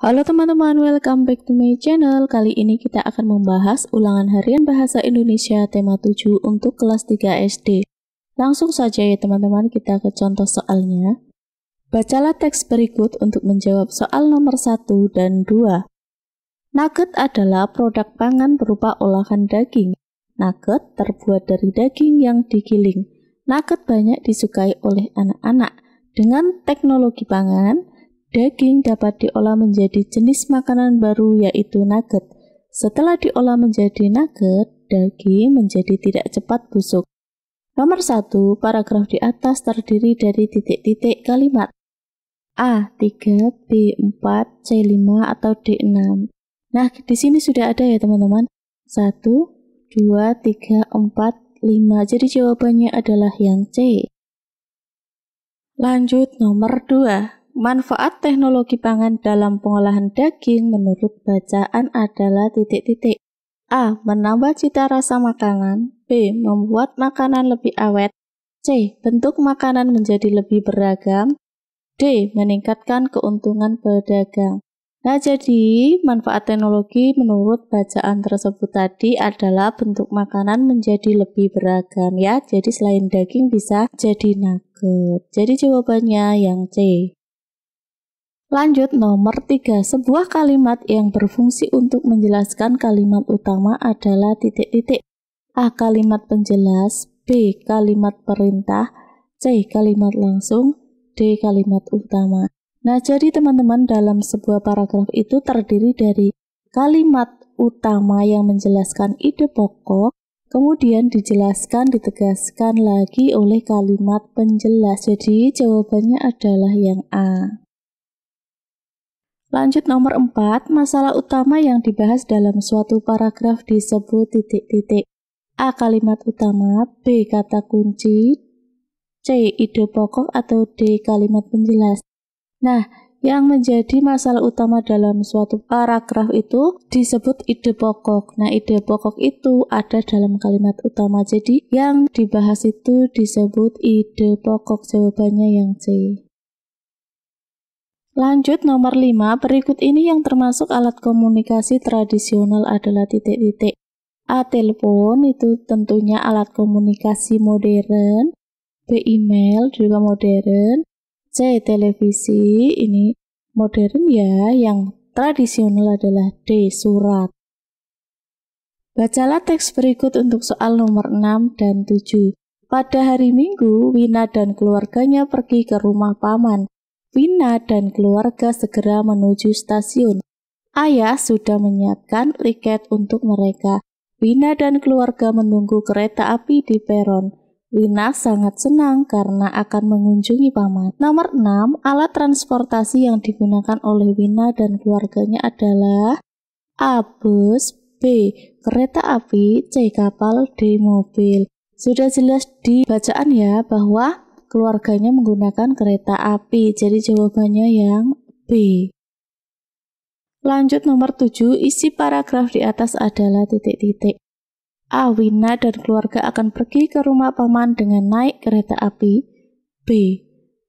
Halo teman-teman, welcome back to my channel. Kali ini kita akan membahas ulangan harian bahasa Indonesia tema 7 untuk kelas 3 SD. Langsung saja ya teman-teman, kita ke contoh soalnya. Bacalah teks berikut untuk menjawab soal nomor 1 dan 2. Nugget adalah produk pangan berupa olahan daging. Nugget terbuat dari daging yang digiling. Nugget banyak disukai oleh anak-anak. Dengan teknologi pangan, Daging dapat diolah menjadi jenis makanan baru yaitu nugget. Setelah diolah menjadi nugget, daging menjadi tidak cepat busuk. Nomor 1, paragraf di atas terdiri dari titik-titik kalimat. A. 3, B. 4, C. 5, atau D. 6. Nah, di sini sudah ada ya teman-teman. 1, 2, 3, 4, 5. Jadi jawabannya adalah yang C. Lanjut nomor 2. Manfaat teknologi pangan dalam pengolahan daging menurut bacaan adalah titik-titik. A. Menambah cita rasa makanan. B. Membuat makanan lebih awet. C. Bentuk makanan menjadi lebih beragam. D. Meningkatkan keuntungan pedagang. Nah, jadi manfaat teknologi menurut bacaan tersebut tadi adalah bentuk makanan menjadi lebih beragam ya. Jadi selain daging bisa jadi nugget. Jadi jawabannya yang C. Lanjut nomor 3. Sebuah kalimat yang berfungsi untuk menjelaskan kalimat utama adalah titik-titik. A. Kalimat penjelas B. Kalimat perintah C. Kalimat langsung D. Kalimat utama Nah, jadi teman-teman dalam sebuah paragraf itu terdiri dari kalimat utama yang menjelaskan ide pokok, kemudian dijelaskan, ditegaskan lagi oleh kalimat penjelas. Jadi jawabannya adalah yang A. Lanjut nomor 4, masalah utama yang dibahas dalam suatu paragraf disebut titik-titik. A. Kalimat utama, B. Kata kunci, C. Ide pokok atau D. Kalimat penjelas. Nah, yang menjadi masalah utama dalam suatu paragraf itu disebut ide pokok. Nah, ide pokok itu ada dalam kalimat utama. Jadi, yang dibahas itu disebut ide pokok. Jawabannya yang C. Lanjut nomor 5, berikut ini yang termasuk alat komunikasi tradisional adalah titik-titik. A. Telepon itu tentunya alat komunikasi modern. B. Email juga modern. C. Televisi ini modern ya, yang tradisional adalah D. Surat. Bacalah teks berikut untuk soal nomor 6 dan 7. Pada hari Minggu, Wina dan keluarganya pergi ke rumah paman. Wina dan keluarga segera menuju stasiun. Ayah sudah menyiapkan tiket untuk mereka. Wina dan keluarga menunggu kereta api di peron. Wina sangat senang karena akan mengunjungi paman. Nomor 6, alat transportasi yang digunakan oleh Wina dan keluarganya adalah A. Bus B. Kereta api C. Kapal D. Mobil Sudah jelas di bacaan ya bahwa keluarganya menggunakan kereta api. Jadi jawabannya yang B. Lanjut nomor 7, isi paragraf di atas adalah titik-titik. A. Wina dan keluarga akan pergi ke rumah paman dengan naik kereta api. B.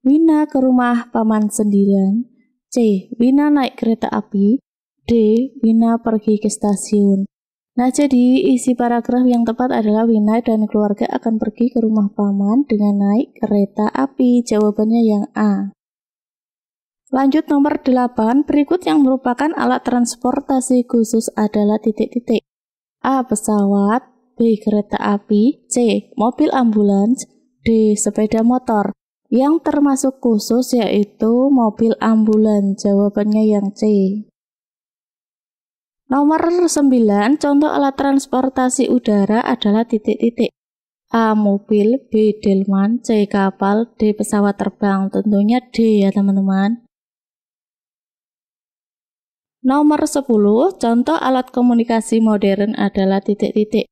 Wina ke rumah paman sendirian. C. Wina naik kereta api. D. Wina pergi ke stasiun. Nah, jadi isi paragraf yang tepat adalah Winai dan keluarga akan pergi ke rumah paman dengan naik kereta api. Jawabannya yang A. Lanjut nomor 8, berikut yang merupakan alat transportasi khusus adalah titik-titik. A. Pesawat B. Kereta api C. Mobil ambulans D. Sepeda motor Yang termasuk khusus yaitu mobil ambulans. Jawabannya yang C. Nomor 9, contoh alat transportasi udara adalah titik-titik. A. Mobil, B. Delman, C. Kapal, D. Pesawat terbang. Tentunya D ya teman-teman. Nomor 10, contoh alat komunikasi modern adalah titik-titik.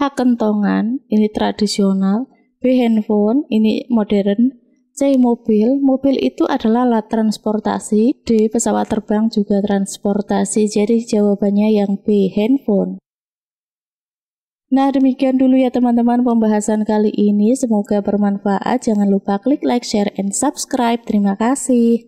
A. Kentongan, ini tradisional. B. Handphone, ini modern. C. Mobil. Mobil itu adalah alat transportasi. D. Pesawat terbang juga transportasi. Jadi jawabannya yang B. Handphone. Nah demikian dulu ya teman-teman pembahasan kali ini. Semoga bermanfaat. Jangan lupa klik like, share, and subscribe. Terima kasih.